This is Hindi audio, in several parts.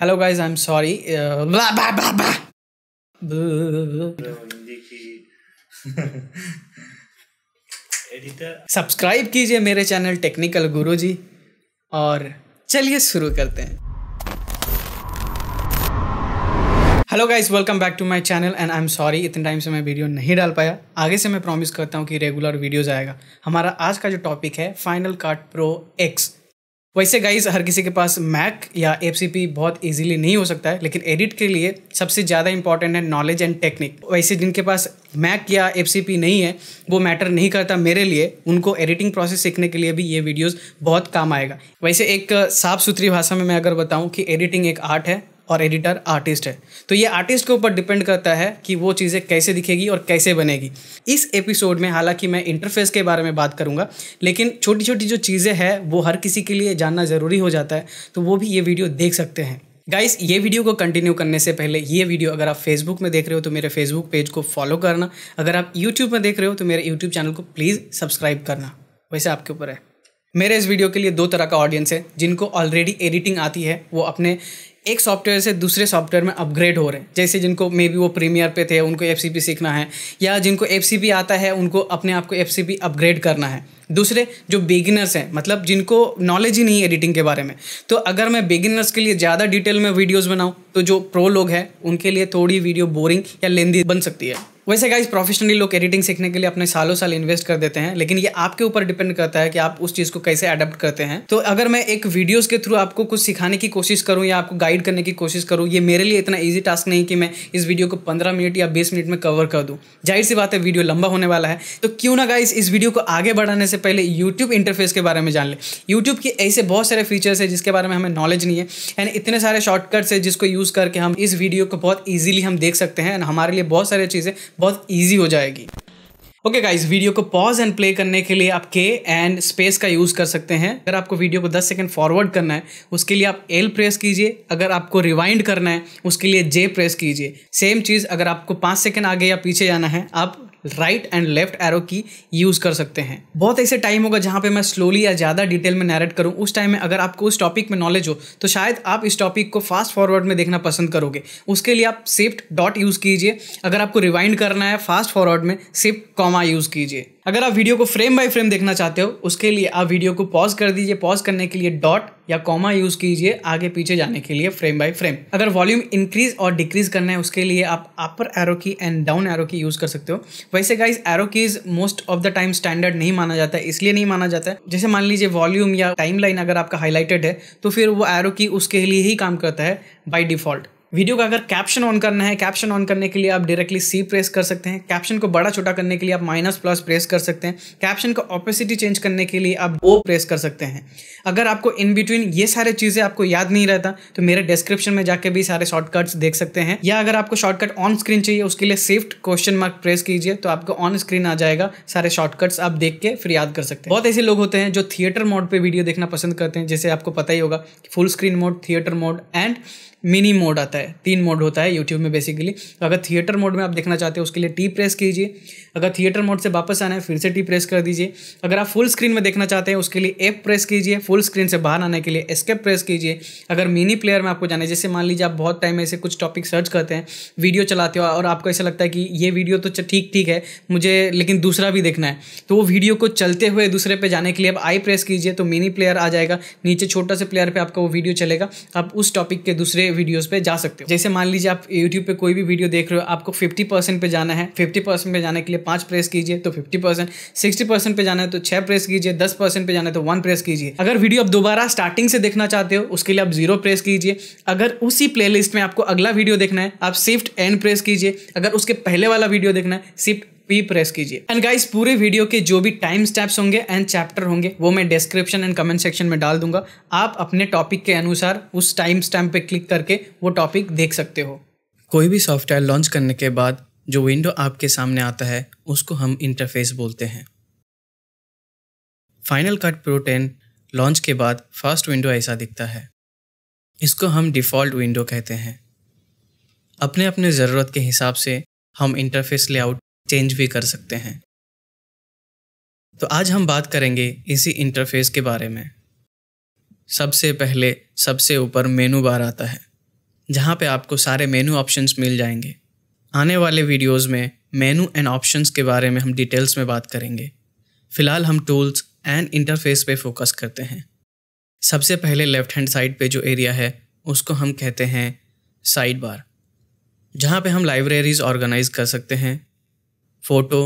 hello guys I am sorry subscribe कीजिए मेरे चैनल टेक्निकल गुरुजी और चलिए शुरू करते हैं hello guys welcome back to my channel and I am sorry इतने टाइम से मैं वीडियो नहीं डाल पाया आगे से मैं प्रॉमिस करता हूँ कि रेगुलर वीडियोज आएगा हमारा आज का जो टॉपिक है फाइनल कार्ड प्रो एक्स वैसे गाइज हर किसी के पास मैक या एफ बहुत इजीली नहीं हो सकता है लेकिन एडिट के लिए सबसे ज़्यादा इंपॉर्टेंट है नॉलेज एंड टेक्निक वैसे जिनके पास मैक या एफ नहीं है वो मैटर नहीं करता मेरे लिए उनको एडिटिंग प्रोसेस सीखने के लिए भी ये वीडियोस बहुत काम आएगा वैसे एक साफ सुथरी भाषा में मैं अगर बताऊं कि एडिटिंग एक आर्ट है और एडिटर आर्टिस्ट है तो ये आर्टिस्ट के ऊपर डिपेंड करता है कि वो चीज़ें कैसे दिखेगी और कैसे बनेगी इस एपिसोड में हालांकि मैं इंटरफेस के बारे में बात करूंगा लेकिन छोटी छोटी जो चीज़ें हैं वो हर किसी के लिए जानना ज़रूरी हो जाता है तो वो भी ये वीडियो देख सकते हैं गाइस ये वीडियो को कंटिन्यू करने से पहले ये वीडियो अगर आप फेसबुक में देख रहे हो तो मेरे फेसबुक पेज को फॉलो करना अगर आप यूट्यूब में देख रहे हो तो मेरे यूट्यूब चैनल को प्लीज़ सब्सक्राइब करना वैसे आपके ऊपर है मेरे इस वीडियो के लिए दो तरह का ऑडियंस है जिनको ऑलरेडी एडिटिंग आती है वो अपने एक सॉफ्टवेयर से दूसरे सॉफ्टवेयर में अपग्रेड हो रहे हैं जैसे जिनको मे बी वो प्रीमियर पे थे उनको एफ सीखना है या जिनको एफ आता है उनको अपने आप को एफ अपग्रेड करना है दूसरे जो बिगिनर्स हैं मतलब जिनको नॉलेज ही नहीं है एडिटिंग के बारे में तो अगर मैं बिगिनर्स के लिए ज़्यादा डिटेल में वीडियोस बनाऊँ तो जो प्रो लोग हैं उनके लिए थोड़ी वीडियो बोरिंग या लेंदी बन सकती है वैसे गाइज प्रोफेशनली लोग एडिटिंग सीखने के लिए अपने सालों साल इन्वेस्ट कर देते हैं लेकिन ये आपके ऊपर डिपेंड करता है कि आप उस चीज़ को कैसे अडेप्ट करते हैं तो अगर मैं एक वीडियोस के थ्रू आपको कुछ सिखाने की कोशिश करूं या आपको गाइड करने की कोशिश करूं ये मेरे लिए इतना ईजी टास्क नहीं कि मैं इस वीडियो को पंद्रह मिनट या बीस मिनट में कवर कर दूँ जाहिर सी बात है वीडियो लंबा होने वाला है तो क्यों ना गाइज इस वीडियो को आगे बढ़ाने से पहले यूट्यूब इंटरफेस के बारे में जान लें यूट्यूब के ऐसे बहुत सारे फीचर्स है जिसके बारे में हमें नॉलेज नहीं है एंड इतने सारे शॉर्टकट्स है जिसको यूज़ करके हम इस वीडियो को बहुत ईजिली हम देख सकते हैं एंड हमारे लिए बहुत सारी चीज़ें बहुत ईजी हो जाएगी ओके okay गाइस वीडियो को पॉज एंड प्ले करने के लिए आप के एंड स्पेस का यूज़ कर सकते हैं अगर आपको वीडियो को 10 सेकंड फॉरवर्ड करना है उसके लिए आप एल प्रेस कीजिए अगर आपको रिवाइंड करना है उसके लिए जे प्रेस कीजिए सेम चीज़ अगर आपको 5 सेकंड आगे या पीछे जाना है आप राइट एंड लेफ्ट एरो की यूज़ कर सकते हैं बहुत ऐसे टाइम होगा जहाँ पे मैं स्लोली या ज़्यादा डिटेल में नैरेट करूँ उस टाइम में अगर आपको उस टॉपिक में नॉलेज हो तो शायद आप इस टॉपिक को फास्ट फॉरवर्ड में देखना पसंद करोगे उसके लिए आप सिफ्ट डॉट यूज़ कीजिए अगर आपको रिवाइंड करना है फास्ट फॉरवर्ड में सिफ्ट कॉमा यूज़ कीजिए अगर आप वीडियो को फ्रेम बाय फ्रेम देखना चाहते हो उसके लिए आप वीडियो को पॉज कर दीजिए पॉज करने के लिए डॉट या कॉमा यूज कीजिए आगे पीछे जाने के लिए फ्रेम बाय फ्रेम अगर वॉल्यूम इंक्रीज और डिक्रीज करना है उसके लिए आप अपर एरो की एंड डाउन एरो की यूज कर सकते हो वैसे guys arrow keys most of the time standard नहीं माना जाता है इसलिए नहीं माना जाता है जैसे मान लीजिए वॉल्यूम या टाइम लाइन अगर आपका हाईलाइटेड है तो फिर वो एरो की उसके लिए ही काम करता है बाई डिफॉल्ट वीडियो का अगर कैप्शन ऑन करना है कैप्शन ऑन करने के लिए आप डायरेक्टली सी प्रेस कर सकते हैं कैप्शन को बड़ा छोटा करने के लिए आप माइनस प्लस प्रेस कर सकते हैं कैप्शन का ऑपोसिटी चेंज करने के लिए आप ओ प्रेस कर सकते हैं अगर आपको इन बिटवीन ये सारे चीज़ें आपको याद नहीं रहता तो मेरे डिस्क्रिप्शन में जाके भी सारे शॉर्टकट्स देख सकते हैं या अगर आपको शॉर्टकट ऑन स्क्रीन चाहिए उसके लिए सेफ्ट क्वेश्चन मार्क प्रेस कीजिए तो आपको ऑन स्क्रीन आ जाएगा सारे शॉर्टकट्स आप देख के फिर याद कर सकते हैं बहुत ऐसे लोग होते हैं जो थिएटर मोड पर वीडियो देखना पसंद करते हैं जैसे आपको पता ही होगा full screen mode theatre mode and mini mode आता है तीन मोड होता है यूट्यूब में बेसिकली तो अगर थिएटर मोड में आप देखना चाहते हो उसके लिए टी प्रेस कीजिए अगर थिएटर मोड से वापस आना है फिर से टी प्रेस कर दीजिए अगर आप फुल स्क्रीन में देखना चाहते हैं उसके लिए एप प्रेस कीजिए फुल स्क्रीन से बाहर आने के लिए एस्केप प्रेस कीजिए अगर मिनी प्लेयर में आपको जाना है जैसे मान लीजिए आप बहुत टाइम ऐसे कुछ टॉपिक सर्च करते हैं वीडियो चलाते हो और आपको ऐसा लगता है कि ये वीडियो तो ठीक ठीक है मुझे लेकिन दूसरा भी देखना है तो वो वीडियो को चलते हुए दूसरे पर जाने के लिए आप आई प्रेस कीजिए तो मिनी प्लेयर आ जाएगा नीचे छोटा से प्लेयर पर आपका वो वीडियो चलेगा आप उस टॉपिक के दूसरे वीडियोस पे जा सकते हो जैसे मान लीजिए आप यूट्यूब पे कोई भी वीडियो देख रहे हो आपको फिफ्टी परसेंट पे जाना है फिफ्टी परसेंट पे जाने के लिए पांच प्रेस कीजिए तो फिफ्टी परसेंट सिक्सटी परसेंट पे जाना है तो छह प्रेस कीजिए दस परसेंट पे जाना है तो वन प्रेस कीजिए अगर वीडियो आप दोबारा स्टार्टिंग से देखना चाहते हो उसके लिए आप जीरो प्रेस कीजिए अगर उसी प्ले में आपको अगला वीडियो देखना है आप शिफ्ट एंड प्रेस कीजिए अगर उसके पहले वाला वीडियो देखना है शिफ्ट पी प्रेस कीजिए एंड गाइस पूरे वीडियो के जो भी टाइम स्टेप्स होंगे एंड चैप्टर होंगे वो मैं डिस्क्रिप्शन एंड कमेंट सेक्शन में डाल दूंगा आप अपने टॉपिक के अनुसार उस टाइम स्टैम्प पे क्लिक करके वो टॉपिक देख सकते हो कोई भी सॉफ्टवेयर लॉन्च करने के बाद जो विंडो आपके सामने आता है उसको हम इंटरफेस बोलते हैं final cut pro ten launch के बाद फर्स्ट विंडो ऐसा दिखता है इसको हम डिफ़ॉल्ट विंडो कहते हैं अपने अपने ज़रूरत के हिसाब से हम इंटरफेस लेआउट चेंज भी कर सकते हैं तो आज हम बात करेंगे इसी इंटरफेस के बारे में सबसे पहले सबसे ऊपर मेनू बार आता है जहाँ पे आपको सारे मेनू ऑप्शंस मिल जाएंगे आने वाले वीडियोस में मेनू एंड ऑप्शंस के बारे में हम डिटेल्स में बात करेंगे फ़िलहाल हम टूल्स एंड इंटरफेस पे फोकस करते हैं सबसे पहले लेफ़्ट हैंड साइड पे जो एरिया है उसको हम कहते हैं साइड बार जहाँ पे हम लाइब्रेरीज़ ऑर्गेनाइज कर सकते हैं photo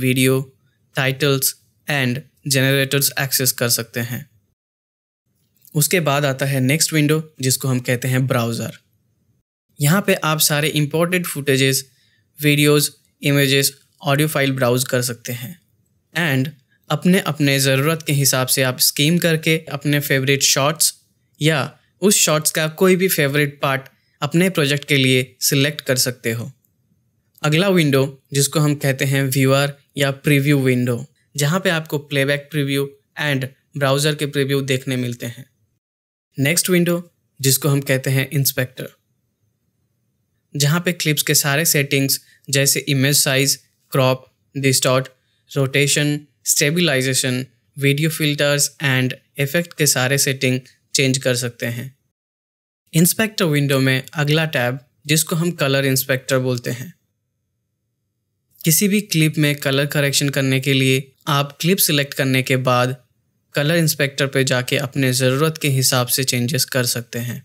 video titles and generators access कर सकते हैं उसके बाद आता है नेक्स्ट विंडो जिसको हम कहते हैं ब्राउज़र यहाँ पे आप सारे imported footages videos, images audio file browse कर सकते हैं एंड अपने अपने ज़रूरत के हिसाब से आप स्कीम करके अपने फेवरेट शॉट्स या उस शॉट्स का कोई भी फेवरेट पार्ट अपने प्रोजेक्ट के लिए सिलेक्ट कर सकते हो अगला विंडो जिसको हम कहते हैं व्यूअर या प्रीव्यू विंडो जहाँ पे आपको प्लेबैक प्रीव्यू एंड ब्राउज़र के प्रीव्यू देखने मिलते हैं नेक्स्ट विंडो जिसको हम कहते हैं इंस्पेक्टर जहाँ पे क्लिप्स के सारे सेटिंग्स जैसे image size crop distort rotation stabilisation video filters and effect के सारे सेटिंग चेंज कर सकते हैं इंस्पेक्टर विंडो में अगला टैब जिसको हम कलर इंस्पेक्टर बोलते हैं किसी भी क्लिप में कलर करेक्शन करने के लिए आप क्लिप सिलेक्ट करने के बाद कलर इंस्पेक्टर पे जाके अपने ज़रूरत के हिसाब से चेंजेस कर सकते हैं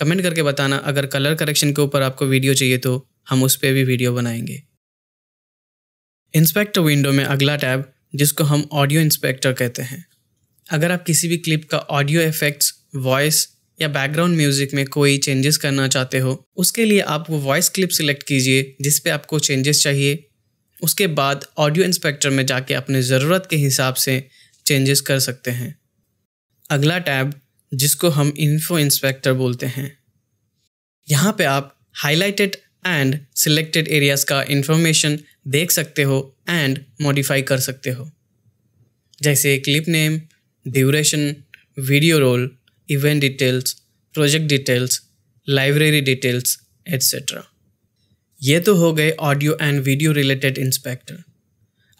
कमेंट करके बताना अगर कलर करेक्शन के ऊपर आपको वीडियो चाहिए तो हम उस पर भी वीडियो बनाएंगे इंस्पेक्टर विंडो में अगला टैब जिसको हम ऑडियो इंस्पेक्टर कहते हैं अगर आप किसी भी क्लिप का ऑडियो इफेक्ट्स वॉइस या बैकग्राउंड म्यूजिक में कोई चेंजेस करना चाहते हो उसके लिए आप वो वॉइस क्लिप सिलेक्ट कीजिए जिस पे आपको चेंजेस चाहिए उसके बाद ऑडियो इंस्पेक्टर में जाके अपने ज़रूरत के हिसाब से चेंजेस कर सकते हैं अगला टैब जिसको हम इन्फो इंस्पेक्टर बोलते हैं यहाँ पे आप हाईलाइटेड एंड सिलेक्टेड एरियाज का इंफॉर्मेशन देख सकते हो एंड मॉडिफाई कर सकते हो जैसे clip name duration video role event details project details library details etcetera ये तो हो गए audio and video related inspector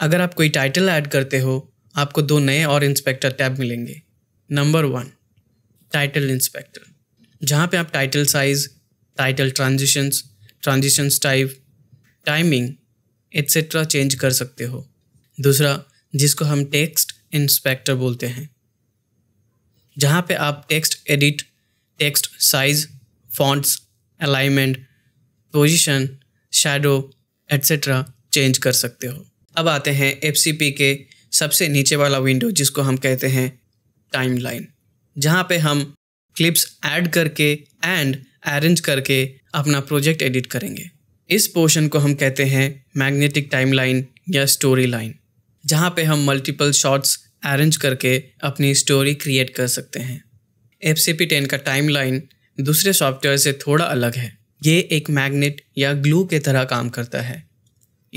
अगर आप कोई टाइटल ऐड करते हो आपको दो नए और इंस्पेक्टर टैब मिलेंगे नंबर वन टाइटल इंस्पेक्टर जहाँ पे आप title size title transitions transitions type timing etcetera change कर सकते हो दूसरा जिसको हम टेक्स्ट इंस्पेक्टर बोलते हैं जहाँ पे आप text edit text size fonts alignment position shadow etcetera change कर सकते हो अब आते हैं एफ के सबसे नीचे वाला विंडो जिसको हम कहते हैं टाइम लाइन जहाँ पर हम क्लिप्स ऐड करके एंड अरेंज करके अपना प्रोजेक्ट एडिट करेंगे इस पोर्शन को हम कहते हैं मैग्नेटिक टाइम लाइन या स्टोरी लाइन जहाँ पे हम मल्टीपल शॉट्स अरेंज करके अपनी स्टोरी क्रिएट कर सकते हैं एफ सी पी टेन का टाइम लाइन दूसरे सॉफ्टवेयर से थोड़ा अलग है ये एक मैग्नेट या ग्लू के तरह काम करता है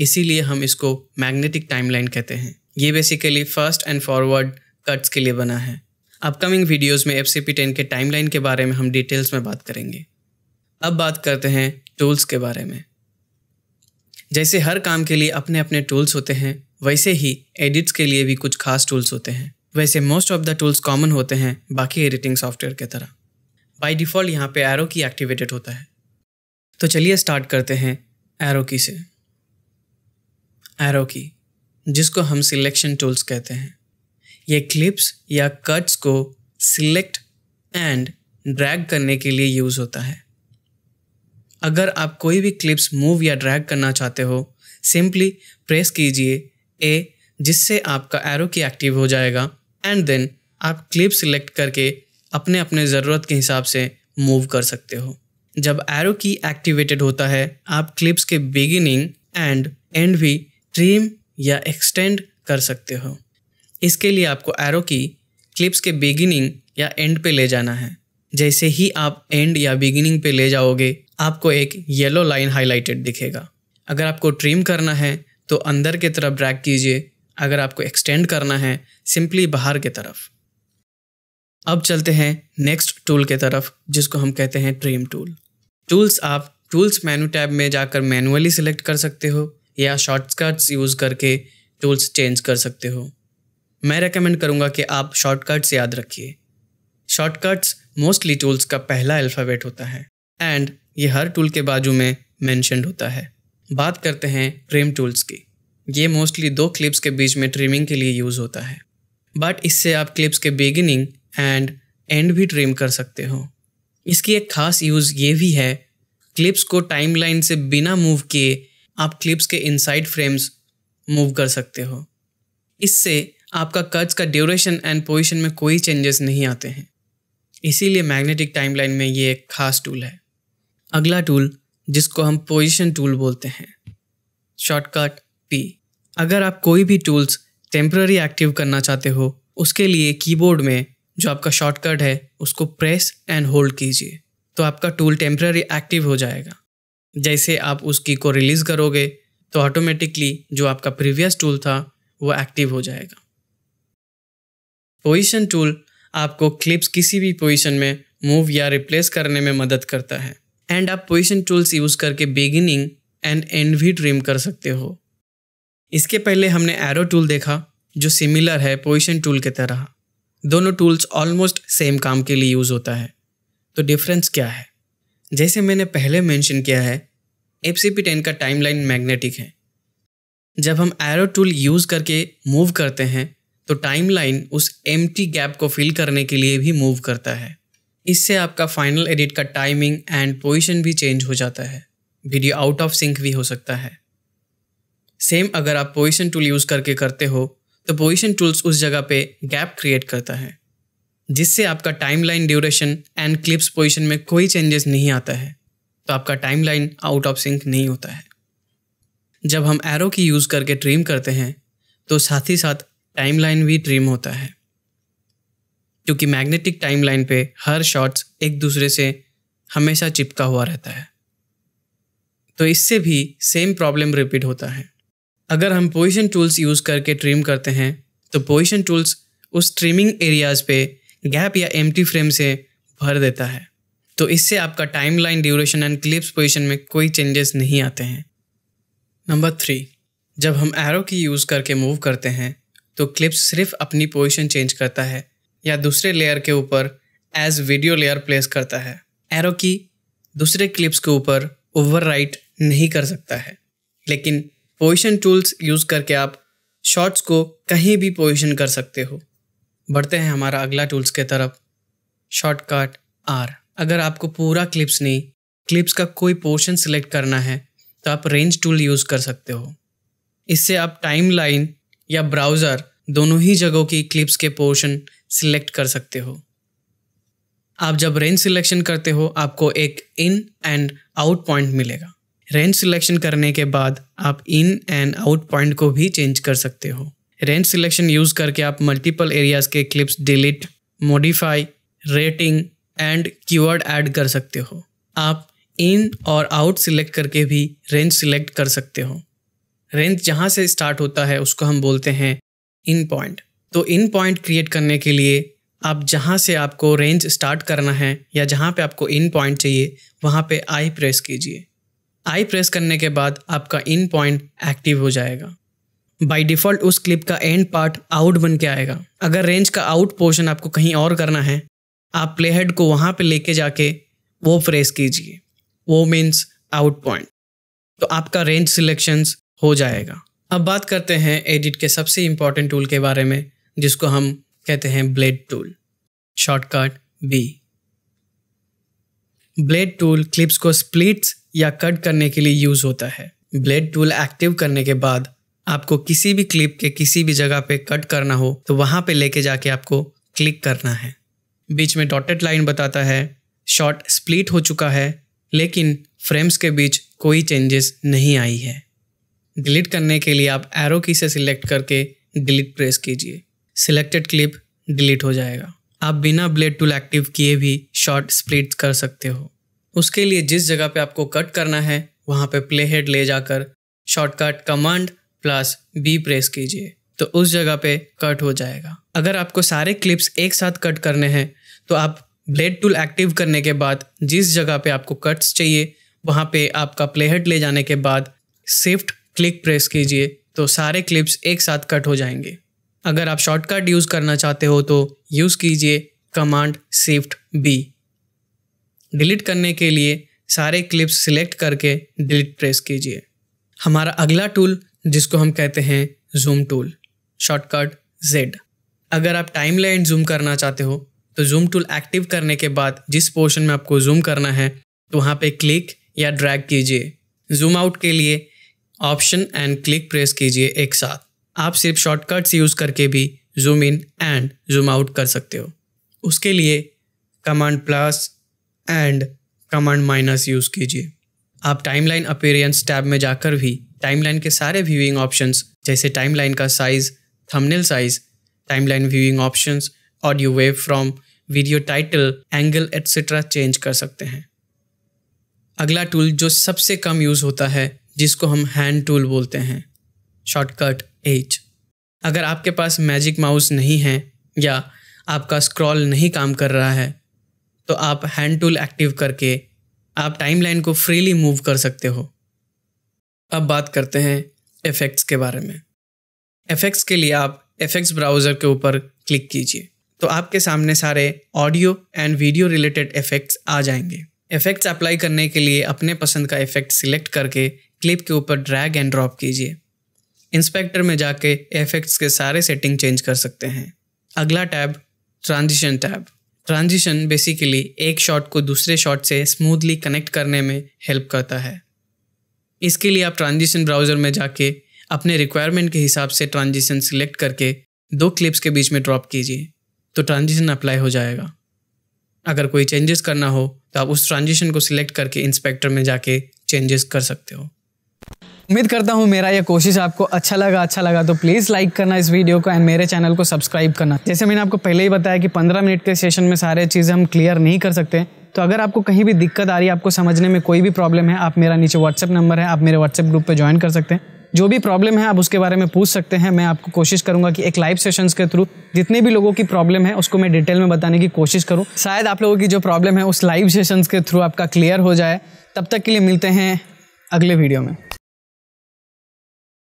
इसीलिए हम इसको मैग्नेटिक टाइमलाइन कहते हैं ये basically first and forward cuts के लिए बना है अपकमिंग वीडियोस में एफ सी टेन के टाइमलाइन के बारे में हम डिटेल्स में बात करेंगे अब बात करते हैं टूल्स के बारे में जैसे हर काम के लिए अपने अपने टूल्स होते हैं वैसे ही एडिट्स के लिए भी कुछ खास टूल्स होते हैं वैसे most of the tools common होते हैं बाकी एडिटिंग सॉफ्टवेयर के तरह बाई डिफ़ॉल्ट यहाँ पे एरो की एक्टिवेटेड होता है तो चलिए स्टार्ट करते हैं एरोकी से एरो जिसको हम सिलेक्शन टूल्स कहते हैं ये क्लिप्स या कट्स को सिलेक्ट एंड ड्रैग करने के लिए यूज़ होता है अगर आप कोई भी क्लिप्स मूव या ड्रैग करना चाहते हो सिंपली प्रेस कीजिए ए जिससे आपका एरो की एक्टिव हो जाएगा एंड देन आप क्लिप सिलेक्ट करके अपने अपने ज़रूरत के हिसाब से मूव कर सकते हो जब एरो की एक्टिवेटेड होता है आप क्लिप्स के बिगिनिंग एंड एंड भी ट्रीम या एक्सटेंड कर सकते हो इसके लिए आपको एरो की क्लिप्स के बिगिनिंग या एंड पे ले जाना है जैसे ही आप एंड या बिगिनिंग पे ले जाओगे आपको एक येलो लाइन हाईलाइटेड दिखेगा अगर आपको ट्रिम करना है तो अंदर की तरफ ड्रैग कीजिए अगर आपको एक्सटेंड करना है सिंपली बाहर की तरफ अब चलते हैं नेक्स्ट टूल के तरफ जिसको हम कहते हैं ट्रिम टूल टूल्स आप टूल्स मेनू टैब में जाकर मैनुअली सिलेक्ट कर सकते हो या शॉर्टकट्स यूज़ करके टूल्स चेंज कर सकते हो मैं रेकमेंड करूँगा कि आप शॉर्टकट्स याद रखिए शॉर्टकट्स मोस्टली टूल्स का पहला अल्फ़ाबेट होता है एंड ये हर टूल के बाजू में मैंशनड होता है बात करते हैं ट्रिम टूल्स की ये मोस्टली दो क्लिप्स के बीच में ट्रिमिंग के लिए यूज़ होता है बट इससे आप क्लिप्स के बिगिनिंग एंड एंड भी ट्रिम कर सकते हो इसकी एक खास यूज़ ये भी है क्लिप्स को टाइमलाइन से बिना मूव किए आप क्लिप्स के इनसाइड फ्रेम्स मूव कर सकते हो इससे आपका कट्स का ड्यूरेशन एंड पोजीशन में कोई चेंजेस नहीं आते हैं इसीलिए मैग्नेटिक टाइमलाइन में ये एक खास टूल है अगला टूल जिसको हम पोजीशन टूल बोलते हैं शॉर्टकट पी अगर आप कोई भी टूल्स टेम्प्ररी एक्टिव करना चाहते हो उसके लिए कीबोर्ड में जो आपका शॉर्टकट है उसको प्रेस एंड होल्ड कीजिए तो आपका टूल टेम्प्रेरी एक्टिव हो जाएगा जैसे आप उस की को रिलीज़ करोगे तो ऑटोमेटिकली जो आपका प्रीवियस टूल था वो एक्टिव हो जाएगा पोजीशन टूल आपको क्लिप्स किसी भी पोजीशन में मूव या रिप्लेस करने में मदद करता है एंड आप पोजीशन टूल्स यूज़ करके बिगिनिंग एंड एंड भी ट्रिम कर सकते हो इसके पहले हमने एरो टूल देखा जो सिमिलर है पोजीशन टूल की तरह दोनों टूल्स ऑलमोस्ट सेम काम के लिए यूज़ होता है तो डिफरेंस क्या है जैसे मैंने पहले मेंशन किया है एफ सी पी टेन का टाइमलाइन मैग्नेटिक है जब हम एरो टूल यूज़ करके मूव करते हैं तो टाइमलाइन उस एम गैप को फिल करने के लिए भी मूव करता है इससे आपका फाइनल एडिट का टाइमिंग एंड पोजीशन भी चेंज हो जाता है वीडियो आउट ऑफ सिंक भी हो सकता है सेम अगर आप पोजीशन टूल यूज़ करके करते हो तो पोजिशन टूल्स उस जगह पे गैप क्रिएट करता है जिससे आपका timeline duration and clips position में कोई चेंजेस नहीं आता है तो आपका timeline out of sync नहीं होता है जब हम एरो की यूज़ करके ट्रिम करते हैं तो साथ ही साथ टाइम लाइन भी ट्रिम होता है क्योंकि मैग्नेटिक टाइम लाइन पे हर शॉट्स एक दूसरे से हमेशा चिपका हुआ रहता है तो इससे भी सेम प्रॉब्लम रिपीट होता है अगर हम पोजिशन टूल्स यूज़ करके ट्रिम करते हैं तो पोजिशन टूल्स उस ट्रिमिंग एरियाज़ पे गैप या एम फ्रेम से भर देता है तो इससे आपका timeline duration and clips position में कोई चेंजेस नहीं आते हैं नंबर थ्री जब हम एरो की यूज़ करके मूव करते हैं तो क्लिप्स सिर्फ अपनी पोजिशन चेंज करता है या दूसरे लेयर के ऊपर एज वीडियो लेयर प्लेस करता है एरो की दूसरे क्लिप्स के ऊपर ओवर नहीं कर सकता है लेकिन पोजिशन टूल्स यूज़ करके आप शॉट्स को कहीं भी पोजिशन कर सकते हो बढ़ते हैं हमारा अगला टूल्स के तरफ शॉर्टकट आर अगर आपको पूरा क्लिप्स नहीं क्लिप्स का कोई पोर्शन सिलेक्ट करना है तो आप रेंज टूल यूज़ कर सकते हो इससे आप टाइम लाइन या ब्राउज़र दोनों ही जगहों की क्लिप्स के पोर्शन सिलेक्ट कर सकते हो आप जब रेंज सिलेक्शन करते हो आपको एक इन एंड आउट पॉइंट मिलेगा रेंज सिलेक्शन करने के बाद आप इन एंड आउट पॉइंट को भी चेंज कर सकते हो रेंज सिलेक्शन यूज़ करके आप मल्टीपल एरियाज के clips delete modify rating and keyword add कर सकते हो आप इन और आउट सिलेक्ट करके भी रेंज सिलेक्ट कर सकते हो रेंज जहाँ से स्टार्ट होता है उसको हम बोलते हैं इन पॉइंट तो इन पॉइंट क्रिएट करने के लिए आप जहाँ से आपको रेंज स्टार्ट करना है या जहाँ पे आपको इन पॉइंट चाहिए वहाँ पे आई प्रेस कीजिए आई प्रेस करने के बाद आपका इन पॉइंट एक्टिव हो जाएगा बाई डिफ़ॉल्ट उस क्लिप का एंड पार्ट आउट बन के आएगा अगर रेंज का आउट पोर्शन आपको कहीं और करना है आप प्ले हेड को वहाँ पे लेके जाके वो प्रेस कीजिए वो मीन्स आउट पॉइंट तो आपका रेंज सिलेक्शंस हो जाएगा अब बात करते हैं एडिट के सबसे इम्पॉर्टेंट टूल के बारे में जिसको हम कहते हैं blade tool shortcut B blade tool clips को स्प्लिट या कट करने के लिए यूज होता है ब्लेड टूल एक्टिव करने के बाद आपको किसी भी क्लिप के किसी भी जगह पे कट करना हो तो वहाँ पे लेके जाके आपको क्लिक करना है बीच में डॉटेड लाइन बताता है शॉट स्प्लिट हो चुका है लेकिन फ्रेम्स के बीच कोई चेंजेस नहीं आई है डिलीट करने के लिए आप एरो की से सिलेक्ट करके डिलीट प्रेस कीजिए सिलेक्टेड क्लिप डिलीट हो जाएगा आप बिना ब्लेड टूल एक्टिव किए भी शॉर्ट स्प्लिट कर सकते हो उसके लिए जिस जगह पे आपको कट करना है वहाँ पे प्ले हेड ले जाकर shortcut command plus B press कीजिए तो उस जगह पे कट हो जाएगा अगर आपको सारे क्लिप्स एक साथ कट करने हैं तो आप ब्लेड टूल एक्टिव करने के बाद जिस जगह पे आपको कट्स चाहिए वहाँ पे आपका प्ले हेड ले जाने के बाद सिफ्ट क्लिक प्रेस कीजिए तो सारे क्लिप्स एक साथ कट हो जाएंगे अगर आप शॉर्टकट यूज़ करना चाहते हो तो यूज़ कीजिए कमांड शिफ्ट बी डिलीट करने के लिए सारे क्लिप्स सिलेक्ट करके डिलीट प्रेस कीजिए हमारा अगला टूल जिसको हम कहते हैं जूम टूल शॉर्टकट जेड अगर आप टाइम लाइन जूम करना चाहते हो तो जूम टूल एक्टिव करने के बाद जिस पोर्शन में आपको जूम करना है तो वहाँ पे क्लिक या ड्रैग कीजिए जूम आउट के लिए ऑप्शन एंड क्लिक प्रेस कीजिए एक साथ आप सिर्फ शॉर्टकट्स यूज़ करके भी zoom in and zoom out कर सकते हो उसके लिए command plus and command minus use कीजिए आप टाइमलाइन अपीयरेंस टैब में जाकर भी टाइमलाइन के सारे व्यूइंग ऑप्शंस जैसे टाइमलाइन का size thumbnail size timeline viewing options audio waveform video title angle etcetera change कर सकते हैं अगला टूल जो सबसे कम यूज़ होता है जिसको हम हैंड टूल बोलते हैं शॉर्टकट एज अगर आपके पास मैजिक माउस नहीं है या आपका स्क्रॉल नहीं काम कर रहा है तो आप हैंड टूल एक्टिव करके आप टाइमलाइन को फ्रीली मूव कर सकते हो अब बात करते हैं इफ़ेक्ट्स के बारे में इफ़ेक्ट्स के लिए आप इफ़ेक्ट्स ब्राउज़र के ऊपर क्लिक कीजिए तो आपके सामने सारे audio and video related effects आ जाएंगे इफ़ेक्ट्स अप्लाई करने के लिए अपने पसंद का इफ़ेक्ट सिलेक्ट करके क्लिप के ऊपर ड्रैग एंड ड्रॉप कीजिए इंस्पेक्टर में जाके एफेक्ट्स के सारे सेटिंग चेंज कर सकते हैं अगला tab transition tab transition basically एक शॉट को दूसरे शॉट से स्मूथली कनेक्ट करने में हेल्प करता है इसके लिए आप ट्रांजिशन ब्राउज़र में जाके अपने रिक्वायरमेंट के हिसाब से ट्रांजिशन सिलेक्ट करके दो क्लिप्स के बीच में ड्रॉप कीजिए तो ट्रांजिशन अप्लाई हो जाएगा अगर कोई चेंजेस करना हो तो आप उस ट्रांजिशन को सिलेक्ट करके इंस्पेक्टर में जाके चेंजेस कर सकते हो उम्मीद करता हूँ मेरा यह कोशिश आपको अच्छा लगा अच्छा लगा तो प्लीज़ लाइक करना इस वीडियो को एंड मेरे चैनल को सब्सक्राइब करना जैसे मैंने आपको पहले ही बताया कि पंद्रह मिनट के सेशन में सारे चीज़ें हम क्लियर नहीं कर सकते तो अगर आपको कहीं भी दिक्कत आ रही है आपको समझने में कोई भी प्रॉब्लम है आप मेरा नीचे व्हाट्सअप नंबर है आप मेरे व्हाट्सएप ग्रुप पर ज्वाइन कर सकते हैं जो भी प्रॉब्लम है आप उसके बारे में पूछ सकते हैं मैं आपको कोशिश करूंगा कि एक लाइव सेशन के थ्रू जितने भी लोगों की प्रॉब्लम है उसको मैं डिटेल में बताने की कोशिश करूं शायद आप लोगों की जो प्रॉब्लम है उस लाइव सेशन के थ्रू आपका क्लियर हो जाए तब तक के लिए मिलते हैं अगले वीडियो में